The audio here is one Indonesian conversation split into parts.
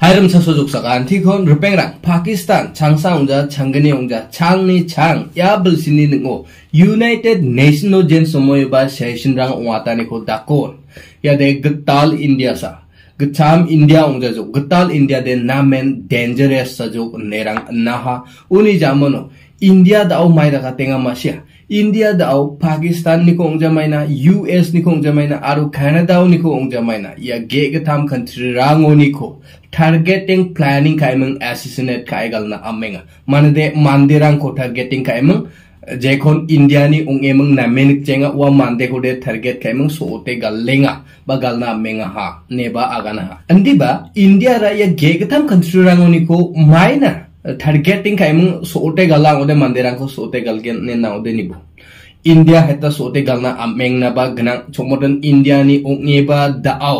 하이름 서소족석 안티콘 르뱅랑 파키스탄 장사웅자 장근이웅자 장니장 야블신이 능오 유나이티드 네이션노 젠 소모이바 세신랑 옹아타니코 다콘 야데 그탈 인디아사 그참 인디아 옹자족 그탈 인디아 데 나멘 덴저레스 사족 네랑 나하 우니 자모노 인디아 다오 마이다가 땡아 마시아 इंडिया दाओ पाकिस्तान निको ओंगजामाइना यूएस निको ओंगजामाइना आरो कनाडा निको ओंगजामाइना या गेग थाम कंट्री रांगो निको टारगेटिंग प्लानिंग काइमंग एसिसिनेट ना अमेंगा मानदे मानदे को टारगेटिंग काइमंग जेखन इंडियानि ओंगेमंग नामेनिक जेंगा वा मानदेखौ दे टारगेट काइमंग सोते गल्लेंगा बा गलना मेंगा हा नेबा आगाना हा अंदिबा इंडिया रा या गेग थाम कंट्री रांगो निको माइना थडगे तिंग सोटे घाला ओदे मंदिरांक सोते घालगे नेना ओदे निबू इंडिया हेता सोटे घालना आमेंगना बा गना छोमोटन इंडिया नि ओंगने बा दाओ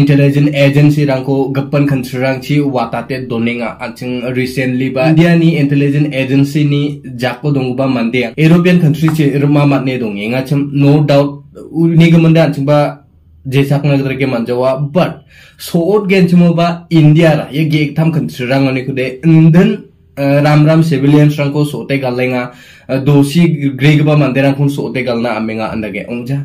इंटेलिजेंट एजेंसी रांको गप्पन खनसरांची वाताते दोनेंगा रिसेंटली इंडिया नि इंटेलिजेंट एजेंसी नि जाको दोंगबा मंदे यूरोपियन कंट्री चे रमा माने दोंगेंगा नो डाउट निगमंदा आचिंग बा jesa kung nagdre ke manjawa but soot gen chimo ba india ra ye ge tham kan sirang ani kude indan Ram Ram civilian रंग को सोते गलेंगा दोषी ग्रीक बा मंदेरा खुन सोते गलना अमेंगा अंदगे उंजा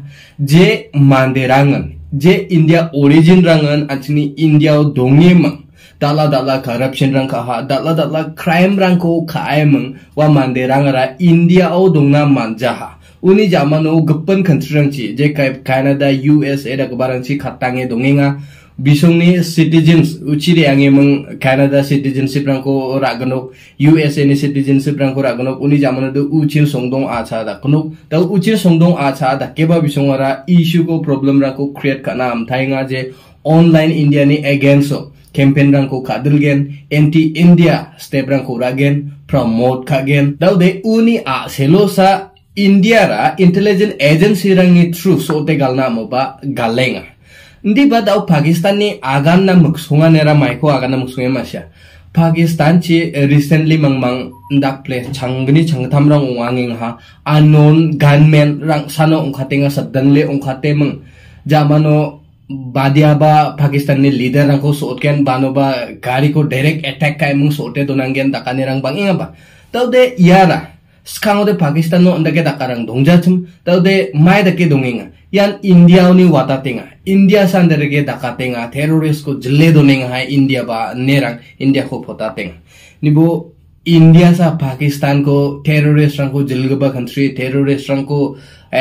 जे मंदेरांगन जे इंडिया ओरिजिन रंगन अचनी इंडिया दोंगे मंग dala dala corruption rang ha dala dala crime rang ko khae wa mande india o dongna manja ha uni jamano gepun khantrangchi jekai Canada USA da gbarangchi khatange dongenga bisungni citizens uchiri ange meng Canada citizenship rangko ragnok USA ni citizenship rangko ragnok uni jamanu do uchin songdong acha da knuk da uci songdong acha da keba bisungara issue ko problem rangko create kana amthainga je online India ni against campaign rangko kadulgen anti India step rangko ragen promote kagen dau de uni a selosa India ra intelligence agency rang ni true so te galna mo ba galenga. Ndi ba dau Pakistan ni agan na muksunga ne ra maiko agan na muksunga masya. Pakistan chi recently mang mang ndak ple changni chang tam rang ha anon gunman rang sano ungkate nga sadan le ungkate mang jamano badiaba Pakistan ni leader rang ko sotken bano ba gari ko direct attack kai mang sote donangian takani rang bang inga ba. Tau de yara. Ya 스캉오데 파키스탄노 언다게 다카랑 동자춤 माय 마이다게 동행아 यान इंडिया उन्हें वाता तेंगा इंडिया सांदर के दाका तेंगा टेरोरिस्ट को जल्ले दोनेंगा है इंडिया बा नेरंग इंडिया को फोता तेंगा निबो इंडिया सा पाकिस्तान को टेरोरिस्ट रंग को जलगबा कंट्री टेरोरिस्ट रंग को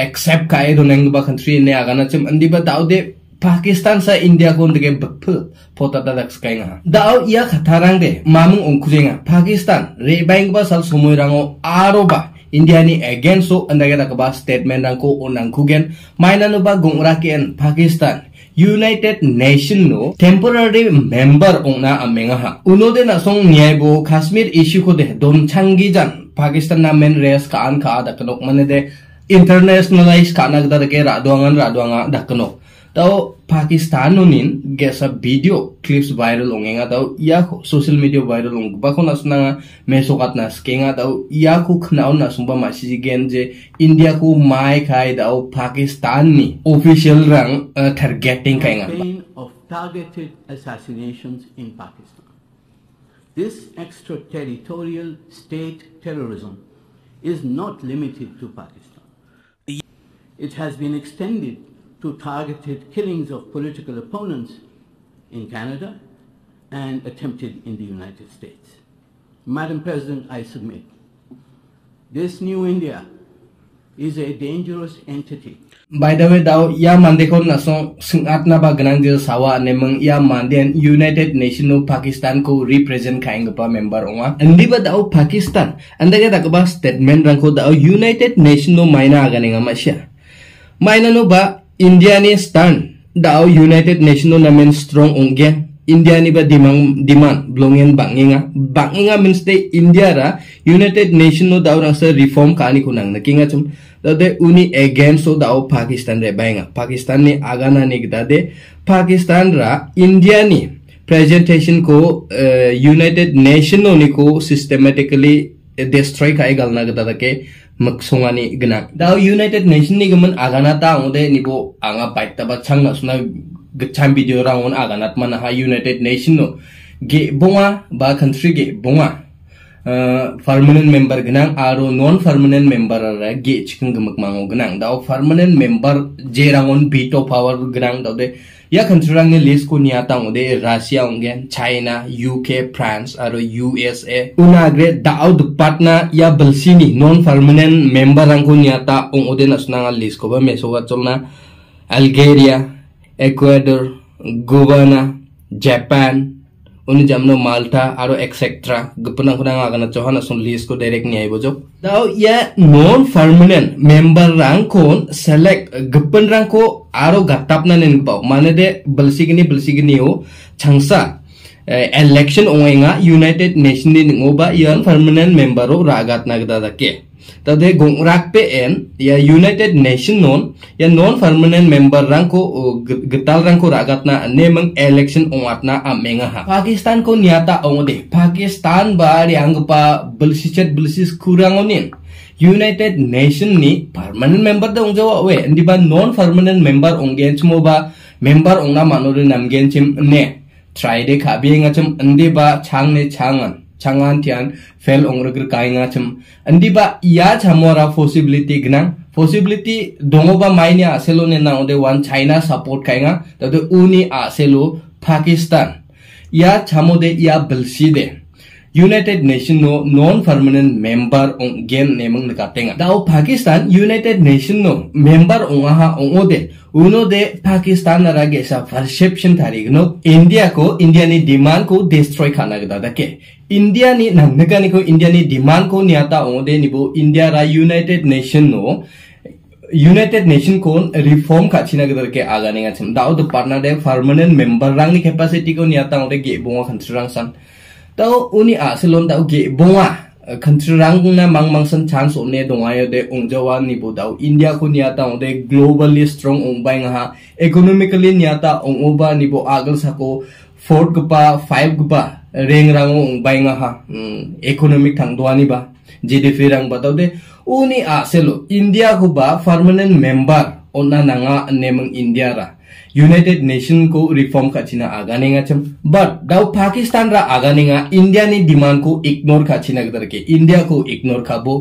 एक्सेप्ट काए दोनेंगा कंट्री ने आगाना चम अंदी बताओ दे Pakistan sa India kundige bepe pota dadak skainga. Dao iya katarang de mamung ongkuzenga Pakistan re bank ba sal sumoi rango aro ba India ni again so andage dak ba statement rangko onang kugen mainanu ba raken Pakistan United Nations no temporary member ongna amenga ha. Uno de na song nyai bo Kashmir issue kode don changi jan. Pakistan na men res kaan ka adak nok mane de internationalize kanak dadake raduangan raduanga dak nok. तो पाकिस्तानों इन गैसा video clips viral होंगे तो या को social media viral होंगे बखो ना सुना मैसो का ना तो या को खनाओ ना सुबह मासी गेन जे इंडिया को माय खाए तो पाकिस्तान ने ऑफिशियल रंग टारगेटिंग खाएगा of targeted assassinations in Pakistan to targeted killings of political opponents in Canada and attempted in the United States. Madam President, I submit, this new India is a dangerous entity. By the way daw, ya mandekon naso sengat na ba sawa nemang ya manden United Nation of Pakistan ko represent kaing pa member onga. Andi ba daw Pakistan? Anda kaya takba statement rangko daw United Nation no maina aganeng amasya. Maina no ba ni stan dao United Nations namen strong ongge India ni ba dimang diman blongen banginga banginga means te India ra United Nations no dao rasa reform ka ani kunang nakinga chum dade uni against so dao Pakistan re bainga Pakistan ni agana ni dade Pakistan ra India ni presentation ko uh, United Nations no ni ko systematically eh, destroy kai galna gata ke magsungani gana daw United Nation ni gaman agana ta ngode ni bo anga paita ba chang na suna gacham video ra n g on agana ta mana ha United Nation no ge bonga ba country ge bonga Uh, permanent member g n a n g aro non permanent member ra ge chikang gamak mango g n a n g daw permanent member je rangon veto power g n a n g daw de या country रंग ने list को नियाता हुए Russia होंगे China UK France और USA उनग्रे दाउद पटना या बलसी नॉन पर्मनेंट मेम्बर को नियाता हुए नसना लिस्ट को मेसोगा चलना अलगेरिया एक्वाडोर गुवाना जापान उन जमनो माल्टा और एक्सेट्रा गपना खुना आगना चौहान असुन लिस्ट को डायरेक्ट नहीं आई बोझो दाउ या नॉन पर्मनेंट मेंबर रंग को सेलेक्ट गपन रंग को aro gattapna nen pau manade balsigini balsigini o changsa eh, election oenga united nation ni ngoba yan permanent member ro ragat nagda dake तदे गोंगराक पे एन या यूनाइटेड नेशन नॉन या नॉन परमानेंट मेंबर रंग को गताल रंग को रागतना नेमंग इलेक्शन ओंगतना अमेंगा हा पाकिस्तान को न्याता ओंगदे पाकिस्तान बार यांगपा बलसिचत बलसिस कुरांगोनिन यूनाइटेड नेशन नि परमानेंट मेंबर दे ओंगजो वे दिबा नॉन परमानेंट मेंबर ओंगेंच मोबा मेंबर ओंगना मानोरे नामगेंचिम ने ट्राइडे खाबियेंगाचम अंदेबा छांगने छांगन changan tian fail ongrugr kainga chum andi ba ya chamora possibility gnang possibility dongo ba mainya aselo ne na ode one china support kainga tade uni aselo pakistan ya chamode ya belsi United Nations no non-permanent member ong gen nemang nakatenga. Dao Pakistan United Nations no member ong aha ong ode. उन्हों दे पाकिस्तान रागे ऐसा perception थारी नो India को India ने demand को destroy खाना गदा दके इंडिया ने नंगका ने को इंडिया ने डिमांड को नियाता ओ निबो इंडिया रा यूनाइटेड नेशन नो यूनाइटेड नेशन को रिफॉर्म खाचिना गदर के आगाने गाछम दाउ द पार्टनर दे परमानेंट मेंबर रांगनि कैपेसिटी को नियाता ओ गे बोंगा खंसरांग सान tau uni a selon tau ge bonga kantrang eh, na mang mang san chan so ne dong ayo de ong jawa ni bo tau india ko nia ta de globally strong ong bai nga economically nia ta ong oba ni bo agal sa ko four gpa five gpa reng rang ong bai nga ha hmm, economic thang do ani ba gdp rang ba tau de uni a selo india ko ba permanent member onna nanga nemang india ra united नेसनको रिफर्म खाचिना आगानेगा छम but दाउ पाकिस्तान र आगानेगा नि डिमान्डको इग्नोर खाचिना दरके इन्डियाको इग्नोर खाबो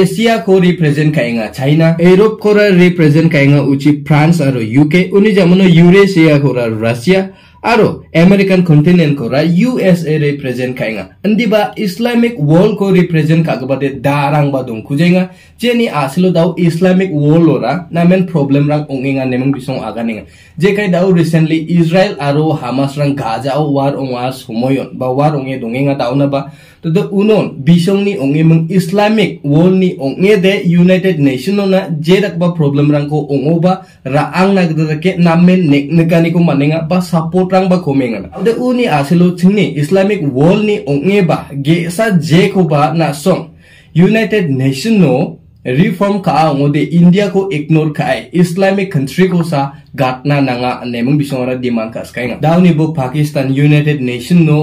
एसियाको रिप्रेजेन्ट खाइङा चाइना युरोपको र रिप्रेजेन्ट खाइङा उची फ्रान्स र युके उनी युरेसिया युरेसियाको र Russia Aro American continent kora, USA represent kai nga. Andi ba Islamic world ko represent ka gubade darang ba dong kuje nga. Jeni asilo dau Islamic world ora namen problem rang unginga nga nemang bisong aga nga. Je kai recently Israel aro Hamas rang Gaza o war was humoyon ba war ongi dongi nga tau na ba. Todo unon bisong ni onge meng Islamic world ni onge de United Nation ona jerak ba problem rang ko ongo ba raang na ke namen nek nekani ko manenga ba support rang ba komenga. Todo uni asilo ni Islamic world ni onge ba ge sa jeko ba na song United Nation no reform खा हमें इंडिया को इग्नोर खाए Islamic country को सा गाटना नांगा अने मंग बिसोर डिमांड कास काइंग दाउनी बो पाकिस्तान यूनाइटेड नेशन नो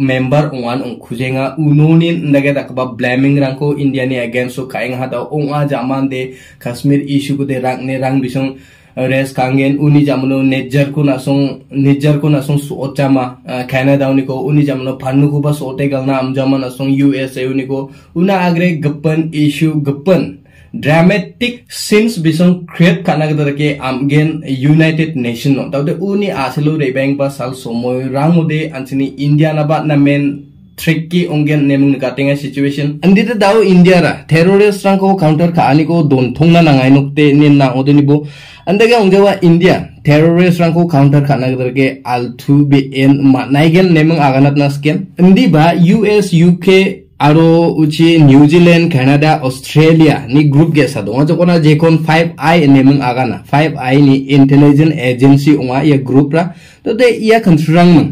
मेंबर ओवान ओं खुजेंगा उनोनि नगे दकबा ब्लेमिंग रंग को इंडिया ने अगेंस्ट सो काइंग हा दा ओंगा जामान दे कश्मीर इशू को दे रंग ने रंग बिसों रेस कांगेन उनी जामनो नेजर को नासों नेजर को नासों सोचामा खैना दाउनी को उनी जामनो फन्नु को बस ओटे गलना हम जामन नासों यूएसए उनी को आग्रे गप्पन इशू गप्पन dramatic since bisong create kanak darke amgen united nation no tawde uni asilu rebeng ba sal somoy rangude anchini india na ba na men tricky ongen neming nakatinga situation andita daw india ra terrorist rang ko counter khani ko don thongna nangai nokte nin na odini bo andage ongjawa india terrorist rang ko counter khana darke altu be en manaigen neming aganat na skin andi ba us uk আৰু উচি New Zealand Canada Australia নি group গে সাদং জকনা যেখন five eye নেমং আগানা five eye নি ইন্টেলিজেন্ট এজেন্সি ওঙা ইয়া গ্ৰুপ রা তো দে ইয়া খনসুরাংমং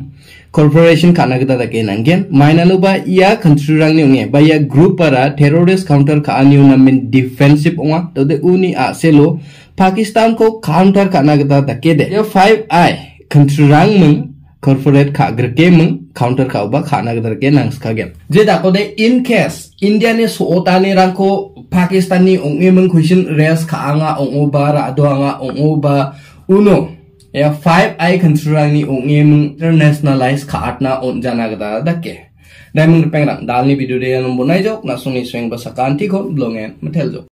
corporation kanagda da ke nangen mainalu ba iya kantrurang ni unge ba iya group para terrorist counter ka ani unamen defensive unga to de uni a selo pakistan ko counter kanagda da ke de ya 5 i kantrurang mung corporate kha grekemung counter ka uba ka gdar ke nang ska gen je da de in case india ne so ota ne rang ko pakistan ni ong emung khushin race ka anga ong uba ra do anga ong uba uno ya five i consider ni ong emung internationalize kha atna on jana gdar da ke Diamond pengrang dalni video dia ya nombor naik jok nasung iseng basakan tikon blongen metel jok